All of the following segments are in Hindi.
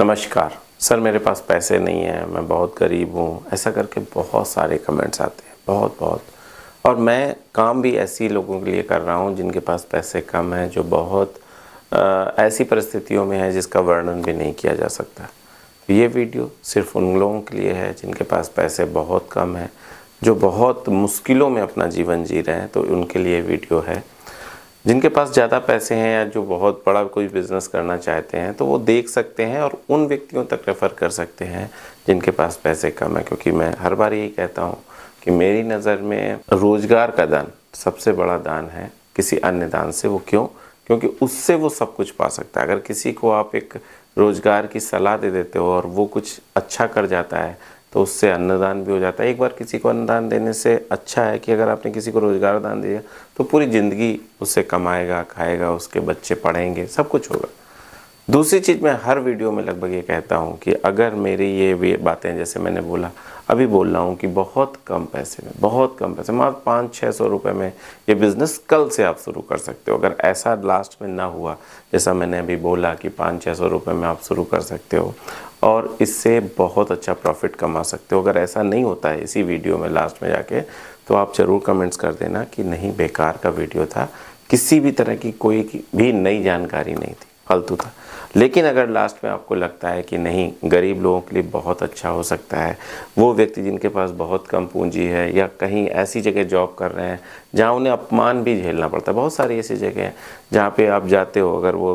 नमस्कार सर मेरे पास पैसे नहीं हैं मैं बहुत गरीब हूँ ऐसा करके बहुत सारे कमेंट्स आते हैं बहुत बहुत और मैं काम भी ऐसी लोगों के लिए कर रहा हूँ जिनके पास पैसे कम हैं जो बहुत आ, ऐसी परिस्थितियों में है जिसका वर्णन भी नहीं किया जा सकता ये वीडियो सिर्फ उन लोगों के लिए है जिनके पास पैसे बहुत कम हैं जो बहुत मुश्किलों में अपना जीवन जी रहे हैं तो उनके लिए वीडियो है जिनके पास ज़्यादा पैसे हैं या जो बहुत बड़ा कोई बिज़नेस करना चाहते हैं तो वो देख सकते हैं और उन व्यक्तियों तक रेफ़र कर सकते हैं जिनके पास पैसे कम है क्योंकि मैं हर बार यही कहता हूँ कि मेरी नज़र में रोज़गार का दान सबसे बड़ा दान है किसी अन्य दान से वो क्यों क्योंकि उससे वो सब कुछ पा सकता है अगर किसी को आप एक रोज़गार की सलाह दे देते हो और वो कुछ अच्छा कर जाता है तो उससे अन्नदान भी हो जाता है एक बार किसी को अन्नदान देने से अच्छा है कि अगर आपने किसी को रोज़गार दान दिया तो पूरी ज़िंदगी उससे कमाएगा खाएगा उसके बच्चे पढ़ेंगे सब कुछ होगा दूसरी चीज़ मैं हर वीडियो में लगभग ये कहता हूँ कि अगर मेरी ये बातें जैसे मैंने बोला अभी बोल रहा हूँ कि बहुत कम पैसे में बहुत कम पैसे मात्र पाँच छः सौ रुपये में ये बिज़नेस कल से आप शुरू कर सकते हो अगर ऐसा लास्ट में ना हुआ जैसा मैंने अभी बोला कि पाँच छः सौ रुपये में आप शुरू कर सकते हो और इससे बहुत अच्छा प्रॉफिट कमा सकते हो अगर ऐसा नहीं होता है इसी वीडियो में लास्ट में जाके तो आप ज़रूर कमेंट्स कर देना कि नहीं बेकार का वीडियो था किसी भी तरह की कोई भी नई जानकारी नहीं थी फालतू था लेकिन अगर लास्ट में आपको लगता है कि नहीं गरीब लोगों के लिए बहुत अच्छा हो सकता है वो व्यक्ति जिनके पास बहुत कम पूंजी है या कहीं ऐसी जगह जॉब कर रहे हैं जहाँ उन्हें अपमान भी झेलना पड़ता है बहुत सारी ऐसी जगह हैं जहाँ पे आप जाते हो अगर वो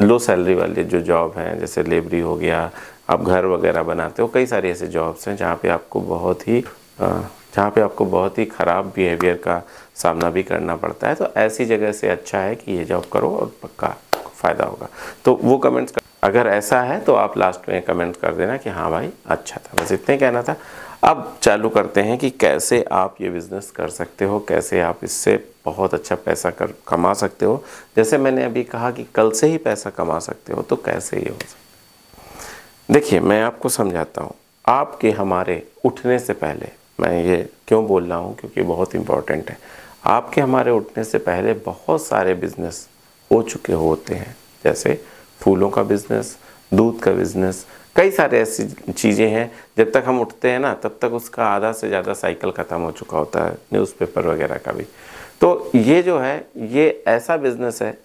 लो सैलरी वाले जो जॉब हैं जैसे लेबरी हो गया आप घर वगैरह बनाते हो कई सारी ऐसे जॉब्स हैं जहाँ पर आपको बहुत ही जहाँ पर आपको बहुत ही ख़राब बिहेवियर का सामना भी करना पड़ता है तो ऐसी जगह से अच्छा है कि ये जॉब करो और पक्का फ़ायदा होगा तो वो कमेंट्स कर अगर ऐसा है तो आप लास्ट में कमेंट कर देना कि हाँ भाई अच्छा था बस इतने कहना था अब चालू करते हैं कि कैसे आप ये बिज़नेस कर सकते हो कैसे आप इससे बहुत अच्छा पैसा कर कमा सकते हो जैसे मैंने अभी कहा कि कल से ही पैसा कमा सकते हो तो कैसे ये हो सकता देखिए मैं आपको समझाता हूँ आपके हमारे उठने से पहले मैं ये क्यों बोल रहा हूँ क्योंकि बहुत इंपॉर्टेंट है आपके हमारे उठने से पहले बहुत सारे बिज़नेस हो चुके होते हैं जैसे फूलों का बिजनेस दूध का बिजनेस कई सारे ऐसी चीज़ें हैं जब तक हम उठते हैं ना तब तक उसका आधा से ज़्यादा साइकिल ख़त्म हो चुका होता है न्यूज़पेपर वगैरह का भी तो ये जो है ये ऐसा बिज़नेस है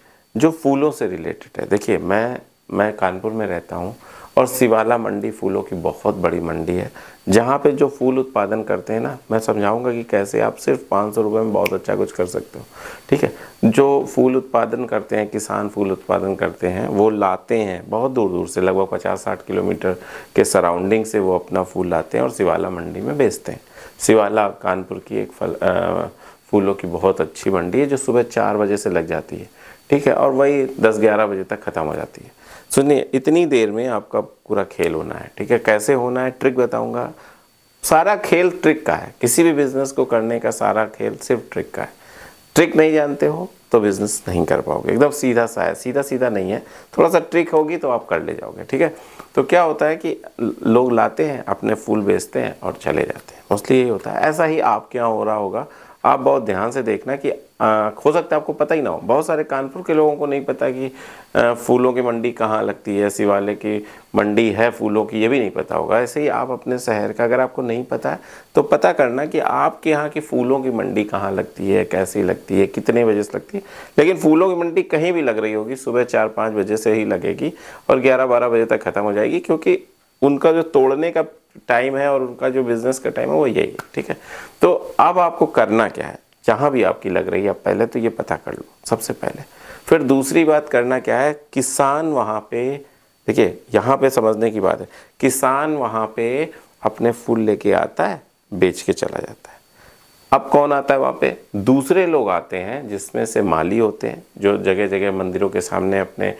जो फूलों से रिलेटेड है देखिए मैं मैं कानपुर में रहता हूँ और सिवाला मंडी फूलों की बहुत बड़ी मंडी है जहाँ पे जो फूल उत्पादन करते हैं ना मैं समझाऊंगा कि कैसे आप सिर्फ पाँच सौ रुपये में बहुत अच्छा कुछ कर सकते हो ठीक है जो फूल उत्पादन करते हैं किसान फूल उत्पादन करते हैं वो लाते हैं बहुत दूर दूर से लगभग पचास साठ किलोमीटर के सराउंडिंग से वो अपना फूल लाते हैं और सिवाला मंडी में बेचते हैं सिवाला कानपुर की एक फल आ, फूलों की बहुत अच्छी मंडी है जो सुबह चार बजे से लग जाती है ठीक है और वही दस ग्यारह बजे तक ख़त्म हो जाती है सुनिए इतनी देर में आपका पूरा खेल होना है ठीक है कैसे होना है ट्रिक बताऊंगा सारा खेल ट्रिक का है किसी भी बिजनेस को करने का सारा खेल सिर्फ ट्रिक का है ट्रिक नहीं जानते हो तो बिजनेस नहीं कर पाओगे एकदम सीधा सा है सीधा सीधा नहीं है थोड़ा सा ट्रिक होगी तो आप कर ले जाओगे ठीक है तो क्या होता है कि लोग लाते हैं अपने फूल बेचते हैं और चले जाते हैं मोस्टली यही होता है ऐसा ही आपके यहाँ हो रहा होगा आप बहुत ध्यान से देखना कि हो सकता है आपको पता ही ना हो बहुत सारे कानपुर के लोगों को नहीं पता कि फूलों की मंडी कहाँ लगती है शिवालय की मंडी है फूलों की ये भी नहीं पता होगा ऐसे ही आप अपने शहर का अगर आपको नहीं पता है तो पता करना कि आपके यहाँ की फूलों की मंडी कहाँ लगती है कैसी लगती है कितने बजे से लगती है लेकिन फूलों की मंडी कहीं भी लग रही होगी सुबह चार पाँच बजे से ही लगेगी और ग्यारह बारह बजे तक ख़त्म हो जाएगी क्योंकि उनका जो तोड़ने का टाइम है और उनका जो बिजनेस का टाइम है वो यही है ठीक है तो अब आपको करना क्या है जहाँ भी आपकी लग रही है आप पहले तो ये पता कर लो सबसे पहले फिर दूसरी बात करना क्या है किसान वहाँ पे देखिए यहाँ पे समझने की बात है किसान वहाँ पे अपने फूल लेके आता है बेच के चला जाता है अब कौन आता है वहाँ पे दूसरे लोग आते हैं जिसमें से माली होते हैं जो जगह जगह मंदिरों के सामने अपने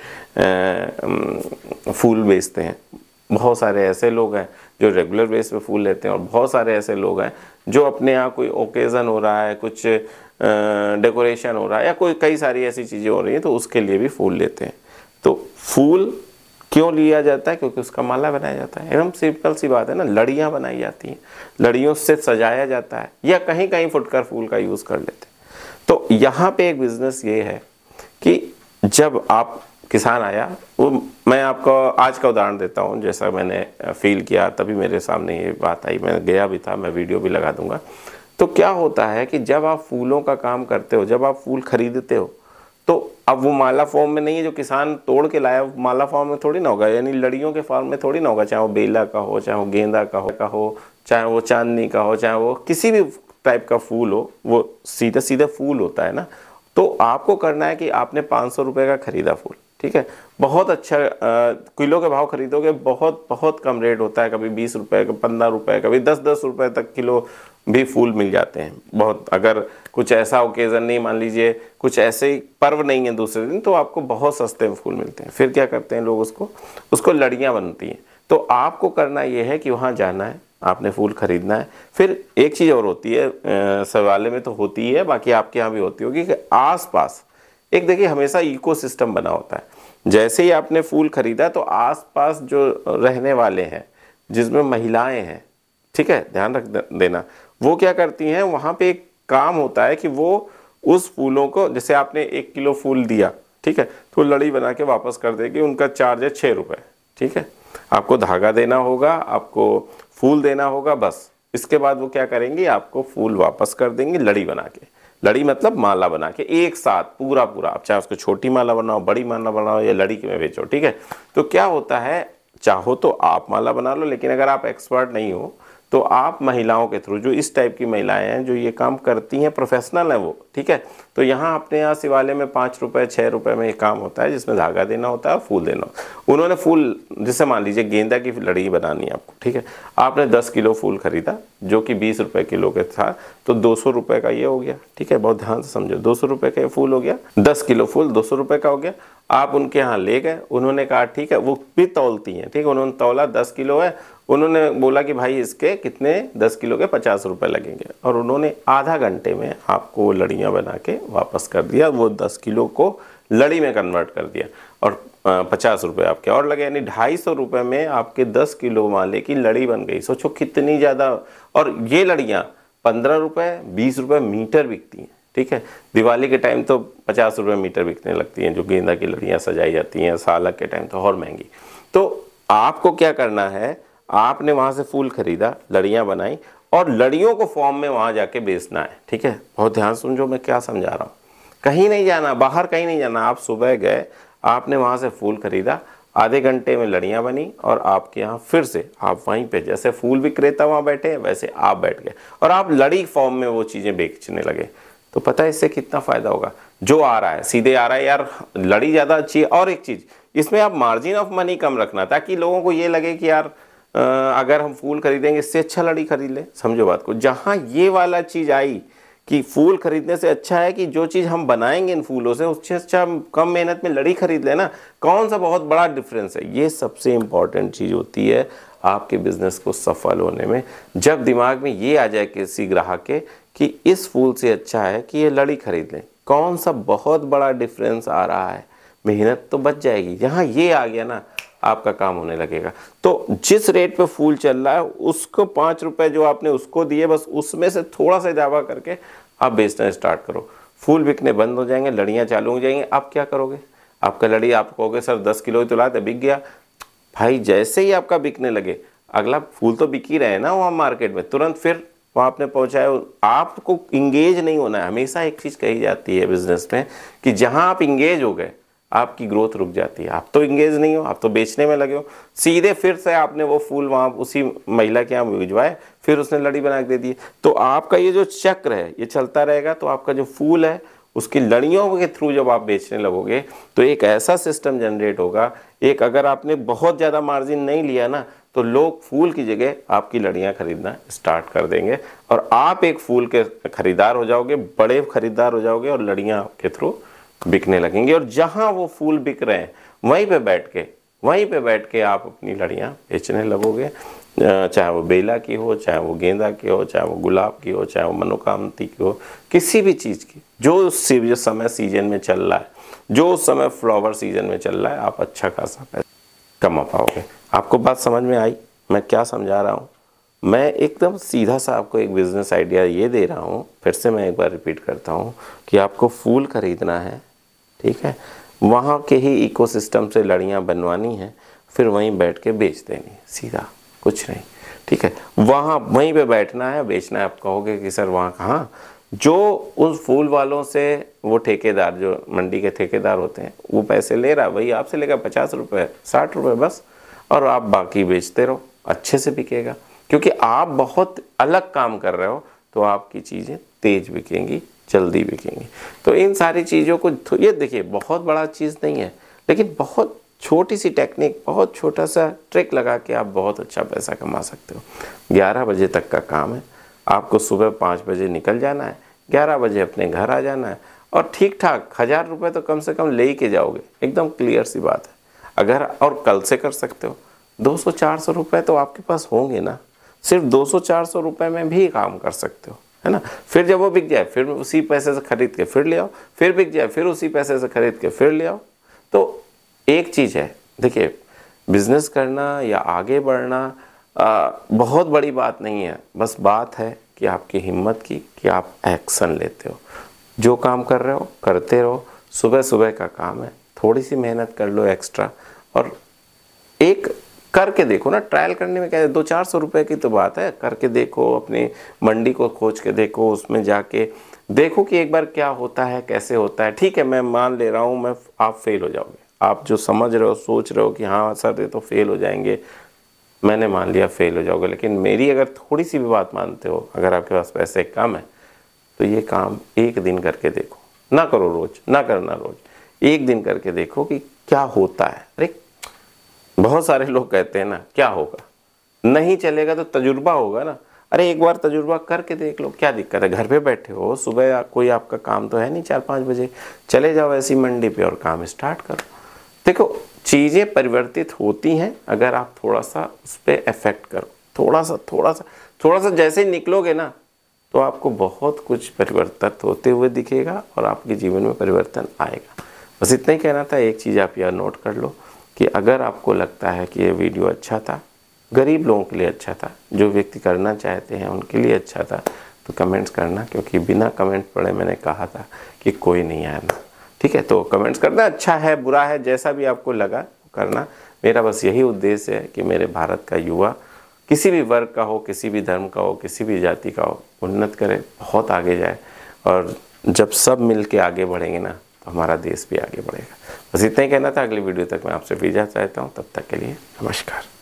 फूल बेचते हैं बहुत सारे ऐसे लोग हैं जो रेगुलर बेस पे फूल लेते हैं और बहुत सारे ऐसे लोग हैं जो अपने यहाँ कोई ओकेज़न हो रहा है कुछ डेकोरेशन हो रहा है या कोई कई सारी ऐसी चीज़ें हो रही हैं तो उसके लिए भी फूल लेते हैं तो फूल क्यों लिया जाता है क्योंकि उसका माला बनाया जाता है एकदम सिंपल सी बात है ना लड़ियाँ बनाई जाती हैं लड़ियों से सजाया जाता है या कहीं कहीं फुटकर फूल का यूज़ कर लेते हैं तो यहाँ पे एक बिज़नेस ये है कि जब आप किसान आया वो मैं आपको आज का उदाहरण देता हूँ जैसा मैंने फील किया तभी मेरे सामने ये बात आई मैं गया भी था मैं वीडियो भी लगा दूंगा तो क्या होता है कि जब आप फूलों का काम करते हो जब आप फूल खरीदते हो तो अब वो माला फॉर्म में नहीं है जो किसान तोड़ के लाया माला फॉर्म में थोड़ी ना होगा यानी लड़ियों के फॉर्म में थोड़ी ना होगा चाहे वो बेला का हो चाहे वो गेंदा का हो का हो चाहे वो चांदनी का हो चाहे वो किसी भी टाइप का फूल हो वो सीधा सीधा फूल होता है ना तो आपको करना है कि आपने पाँच सौ रुपये का ख़रीदा फूल ठीक है बहुत अच्छा किलो के भाव खरीदोगे बहुत बहुत कम रेट होता है कभी बीस रुपए कभी पंद्रह रुपये कभी दस दस रुपए तक किलो भी फूल मिल जाते हैं बहुत अगर कुछ ऐसा ओकेज़न नहीं मान लीजिए कुछ ऐसे ही पर्व नहीं है दूसरे दिन तो आपको बहुत सस्ते में फूल मिलते हैं फिर क्या करते हैं लोग उसको उसको लड़ियाँ बनती हैं तो आपको करना यह है कि वहाँ जाना है आपने फूल खरीदना है फिर एक चीज़ और होती है सवाले में तो होती है बाकी आपके यहाँ भी होती होगी कि आसपास एक देखिए हमेशा इकोसिस्टम बना होता है जैसे ही आपने फूल खरीदा तो आसपास जो रहने वाले हैं जिसमें महिलाएं हैं ठीक है ध्यान रख देना वो क्या करती हैं वहाँ पे एक काम होता है कि वो उस फूलों को जैसे आपने एक किलो फूल दिया ठीक है तो लड़ी बना के वापस कर देगी उनका चार्ज है छः रुपये ठीक है आपको धागा देना होगा आपको फूल देना होगा बस इसके बाद वो क्या करेंगी आपको फूल वापस कर देंगी लड़ी बना के लड़ी मतलब माला बना के एक साथ पूरा पूरा आप चाहे उसको छोटी माला बनाओ बड़ी माला बनाओ या लड़ी के में बेचो ठीक है तो क्या होता है चाहो तो आप माला बना लो लेकिन अगर आप एक्सपर्ट नहीं हो तो आप महिलाओं के थ्रू जो इस टाइप की महिलाएं हैं जो ये काम करती हैं प्रोफेशनल है वो ठीक है तो यहाँ अपने यहाँ शिवालय में पाँच रुपये छः रुपये में ये काम होता है जिसमें धागा देना होता है और फूल देना उन्होंने फूल जैसे मान लीजिए गेंदा की लड़ी बनानी है आपको ठीक है आपने दस किलो फूल खरीदा जो कि बीस रुपये किलो के था तो दो सौ रुपये का ये हो गया ठीक है बहुत ध्यान से समझो दो सौ रुपये का ये फूल हो गया दस किलो फूल दो सौ रुपये का हो गया आप उनके यहाँ ले गए उन्होंने कहा ठीक है वो भी तौलती हैं ठीक है उन्होंने तौला दस किलो है उन्होंने बोला कि भाई इसके कितने दस किलो के पचास रुपये लगेंगे और उन्होंने आधा घंटे में आपको वो लड़ियाँ बना के वापस कर दिया वो दस किलो को लड़ी में कन्वर्ट कर दिया और पचास रुपये आपके और लगे यानी ढाई सौ रुपये में आपके दस किलो वाले की लड़ी बन गई सोचो कितनी ज़्यादा और ये लड़ियाँ पंद्रह रुपये बीस रुपये मीटर बिकती हैं ठीक है दिवाली के टाइम तो पचास रुपये मीटर बिकने लगती हैं जो गेंदा की लड़ियाँ सजाई जाती हैं सालक के टाइम तो और महंगी तो आपको क्या करना है आपने वहाँ से फूल खरीदा लड़ियाँ बनाई और लड़ियों को फॉर्म में वहाँ जाके बेचना है ठीक है बहुत ध्यान सुन जो मैं क्या समझा रहा हूँ कहीं नहीं जाना बाहर कहीं नहीं जाना आप सुबह गए आपने वहाँ से फूल खरीदा आधे घंटे में लड़ियाँ बनी और आपके यहाँ फिर से आप वहीं पे जैसे फूल विक्रेता वहाँ बैठे हैं वैसे आप बैठ गए और आप लड़ी फॉर्म में वो चीज़ें बेचने लगे तो पता है इससे कितना फ़ायदा होगा जो आ रहा है सीधे आ रहा है यार लड़ी ज़्यादा अच्छी है और एक चीज़ इसमें आप मार्जिन ऑफ मनी कम रखना ताकि लोगों को ये लगे कि यार अगर हम फूल खरीदेंगे इससे अच्छा लड़ी खरीद लें समझो बात को जहाँ ये वाला चीज़ आई कि फूल खरीदने से अच्छा है कि जो चीज़ हम बनाएंगे इन फूलों से उससे अच्छा कम मेहनत में लड़ी खरीद लेना कौन सा बहुत बड़ा डिफरेंस है ये सबसे इंपॉर्टेंट चीज़ होती है आपके बिजनेस को सफल होने में जब दिमाग में ये आ जाए किसी ग्राहक के कि इस फूल से अच्छा है कि ये लड़ी खरीद लें कौन सा बहुत बड़ा डिफरेंस आ रहा है मेहनत तो बच जाएगी यहाँ ये आ गया ना आपका काम होने लगेगा तो जिस रेट पे फूल चल रहा है उसको पाँच रुपये जो आपने उसको दिए बस उसमें से थोड़ा सा इजाफा करके आप बेचना स्टार्ट करो फूल बिकने बंद हो जाएंगे लड़ियाँ चालू हो जाएंगी आप क्या करोगे आपका लड़ी आप कहोगे सर दस किलो ही तो लाते बिक गया भाई जैसे ही आपका बिकने लगे अगला फूल तो बिक ही रहे ना वहाँ मार्केट में तुरंत फिर वहाँ आपने पहुँचाया आपको इंगेज नहीं होना है हमेशा एक चीज़ कही जाती है बिजनेस में कि जहाँ आप इंगेज हो गए आपकी ग्रोथ रुक जाती है आप तो इंगेज नहीं हो आप तो बेचने में लगे हो सीधे फिर से आपने वो फूल वहाँ उसी महिला के यहाँ भिजवाए फिर उसने लड़ी बना के दे दी तो आपका ये जो चक्र है ये चलता रहेगा तो आपका जो फूल है उसकी लड़ियों के थ्रू जब आप बेचने लगोगे तो एक ऐसा सिस्टम जनरेट होगा एक अगर आपने बहुत ज़्यादा मार्जिन नहीं लिया ना तो लोग फूल की जगह आपकी लड़ियाँ खरीदना स्टार्ट कर देंगे और आप एक फूल के खरीदार हो जाओगे बड़े खरीदार हो जाओगे और लड़ियाँ आपके थ्रू बिकने लगेंगी और जहाँ वो फूल बिक रहे हैं वहीं पे बैठ के वहीं पे बैठ के आप अपनी लड़ियाँ बेचने लगोगे चाहे वो बेला की हो चाहे वो गेंदा की हो चाहे वो गुलाब की हो चाहे वो मनोकामती की हो किसी भी चीज़ की जो उस समय सीजन में चल रहा है जो उस समय फ्लावर सीजन में चल रहा है आप अच्छा खासा पैसा कमा पाओगे आपको बात समझ में आई मैं क्या समझा रहा हूँ मैं एकदम सीधा सा आपको एक बिज़नेस आइडिया ये दे रहा हूँ फिर से मैं एक बार रिपीट करता हूँ कि आपको फूल खरीदना है ठीक है वहाँ के ही इकोसिस्टम से लड़ियाँ बनवानी हैं फिर वहीं बैठ के बेच देनी सीधा कुछ नहीं ठीक है वहाँ वहीं पे बैठना है बेचना है आप कहोगे कि सर वहाँ कहाँ जो उस फूल वालों से वो ठेकेदार जो मंडी के ठेकेदार होते हैं वो पैसे ले रहा है वही आपसे लेगा पचास रुपये साठ रुपये बस और आप बाकी बेचते रहो अच्छे से बिकेगा क्योंकि आप बहुत अलग काम कर रहे हो तो आपकी चीज़ें तेज बिकेंगी जल्दी बिकेंगी तो इन सारी चीज़ों को ये देखिए बहुत बड़ा चीज़ नहीं है लेकिन बहुत छोटी सी टेक्निक बहुत छोटा सा ट्रिक लगा के आप बहुत अच्छा पैसा कमा सकते हो 11 बजे तक का काम है आपको सुबह पाँच बजे निकल जाना है 11 बजे अपने घर आ जाना है और ठीक ठाक हज़ार रुपये तो कम से कम ले ही के जाओगे एकदम क्लियर सी बात है अगर और कल से कर सकते हो दो सौ चार सौ रुपये तो आपके पास होंगे ना सिर्फ दो सौ चार सौ रुपये में भी काम कर सकते हो है ना फिर जब वो बिक जाए फिर उसी पैसे से खरीद के फिर ले आओ फिर बिक जाए फिर उसी पैसे से खरीद के फिर ले आओ तो एक चीज़ है देखिए बिजनेस करना या आगे बढ़ना आ, बहुत बड़ी बात नहीं है बस बात है कि आपकी हिम्मत की कि आप एक्शन लेते हो जो काम कर रहे हो करते रहो सुबह सुबह का काम है थोड़ी सी मेहनत कर लो एक्स्ट्रा और एक करके देखो ना ट्रायल करने में क्या दो चार सौ रुपये की तो बात है करके देखो अपनी मंडी को खोज के देखो उसमें जाके देखो कि एक बार क्या होता है कैसे होता है ठीक है मैं मान ले रहा हूँ मैं आप फेल हो जाओगे आप जो समझ रहे हो सोच रहे हो कि हाँ सर ये तो फेल हो जाएंगे मैंने मान लिया फेल हो जाओगे लेकिन मेरी अगर थोड़ी सी भी बात मानते हो अगर आपके पास पैसे कम है तो ये काम एक दिन करके देखो ना करो रोज ना करना रोज़ एक दिन करके देखो कि क्या होता है अरे बहुत सारे लोग कहते हैं ना क्या होगा नहीं चलेगा तो तजुर्बा होगा ना अरे एक बार तजुर्बा करके देख लो क्या दिक्कत है घर पे बैठे हो सुबह कोई आपका काम तो है नहीं चार पाँच बजे चले जाओ ऐसी मंडी पे और काम स्टार्ट करो देखो चीज़ें परिवर्तित होती हैं अगर आप थोड़ा सा उस पर अफेक्ट करो थोड़ा सा थोड़ा सा थोड़ा सा जैसे ही निकलोगे ना तो आपको बहुत कुछ परिवर्तित होते हुए दिखेगा और आपके जीवन में परिवर्तन आएगा बस इतना ही कहना था एक चीज़ आप यह नोट कर लो कि अगर आपको लगता है कि ये वीडियो अच्छा था गरीब लोगों के लिए अच्छा था जो व्यक्ति करना चाहते हैं उनके लिए अच्छा था तो कमेंट्स करना क्योंकि बिना कमेंट पढ़े मैंने कहा था कि कोई नहीं आना ठीक है तो कमेंट्स करना अच्छा है बुरा है जैसा भी आपको लगा करना मेरा बस यही उद्देश्य है कि मेरे भारत का युवा किसी भी वर्ग का हो किसी भी धर्म का हो किसी भी जाति का हो उन्नत करे बहुत आगे जाए और जब सब मिल के आगे बढ़ेंगे ना तो हमारा देश भी आगे बढ़ेगा बस इतना ही कहना था अगली वीडियो तक मैं आपसे भेजा चाहता हूँ तब तक के लिए नमस्कार